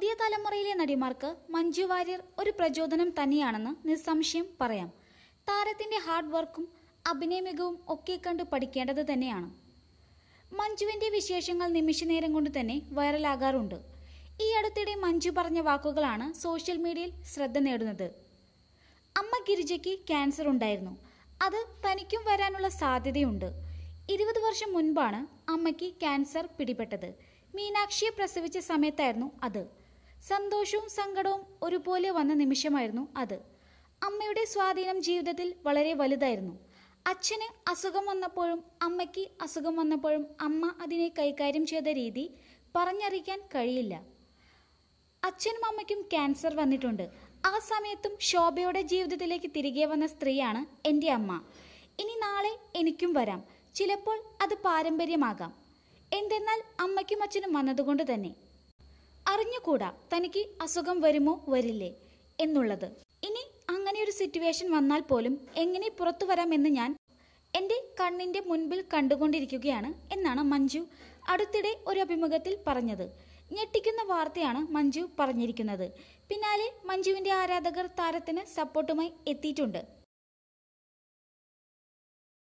പുതിയ തലമുറയിലെ നടിമാർക്ക് മഞ്ജു വാര്യർ ഒരു പ്രചോദനം തന്നെയാണെന്ന് നിസ്സംശയം പറയാം താരത്തിന്റെ ഹാർഡ് വർക്കും അഭിനയ മികവും ഒക്കെ കണ്ട് പഠിക്കേണ്ടത് തന്നെയാണ് മഞ്ജുവിന്റെ വിശേഷങ്ങൾ നിമിഷ നേരം കൊണ്ട് തന്നെ വൈറലാകാറുണ്ട് ഈ അടുത്തിടെ മഞ്ജു പറഞ്ഞ വാക്കുകളാണ് സോഷ്യൽ മീഡിയയിൽ ശ്രദ്ധ നേടുന്നത് അമ്മ ഗിരിജയ്ക്ക് ക്യാൻസർ ഉണ്ടായിരുന്നു അത് തനിക്കും വരാനുള്ള സാധ്യതയുണ്ട് ഇരുപത് വർഷം മുൻപാണ് അമ്മയ്ക്ക് ക്യാൻസർ പിടിപെട്ടത് മീനാക്ഷിയെ പ്രസവിച്ച സമയത്തായിരുന്നു അത് സന്തോഷവും സങ്കടവും ഒരുപോലെ വന്ന നിമിഷമായിരുന്നു അത് അമ്മയുടെ സ്വാധീനം ജീവിതത്തിൽ വളരെ വലുതായിരുന്നു അച്ഛന് അസുഖം വന്നപ്പോഴും അമ്മയ്ക്ക് അസുഖം വന്നപ്പോഴും അമ്മ അതിനെ കൈകാര്യം ചെയ്ത രീതി പറഞ്ഞറിയിക്കാൻ കഴിയില്ല അച്ഛനും അമ്മയ്ക്കും ക്യാൻസർ വന്നിട്ടുണ്ട് ആ സമയത്തും ശോഭയുടെ ജീവിതത്തിലേക്ക് തിരികെ വന്ന സ്ത്രീയാണ് എൻ്റെ അമ്മ ഇനി നാളെ എനിക്കും വരാം ചിലപ്പോൾ അത് പാരമ്പര്യമാകാം എന്തെന്നാൽ അമ്മയ്ക്കും അച്ഛനും വന്നതുകൊണ്ട് തന്നെ പറഞ്ഞുകൂടാ തനിക്ക് അസുഖം വരുമോ വരില്ലേ എന്നുള്ളത് ഇനി അങ്ങനെ ഒരു സിറ്റുവേഷൻ വന്നാൽ പോലും എങ്ങനെ പുറത്തു വരാമെന്ന് ഞാൻ എൻ്റെ കണ്ണിൻ്റെ മുൻപിൽ കണ്ടുകൊണ്ടിരിക്കുകയാണ് എന്നാണ് മഞ്ജു അടുത്തിടെ ഒരു അഭിമുഖത്തിൽ പറഞ്ഞത് ഞെട്ടിക്കുന്ന വാർത്തയാണ് മഞ്ജു പറഞ്ഞിരിക്കുന്നത് പിന്നാലെ മഞ്ജുവിൻ്റെ ആരാധകർ താരത്തിന് സപ്പോർട്ടുമായി എത്തിയിട്ടുണ്ട്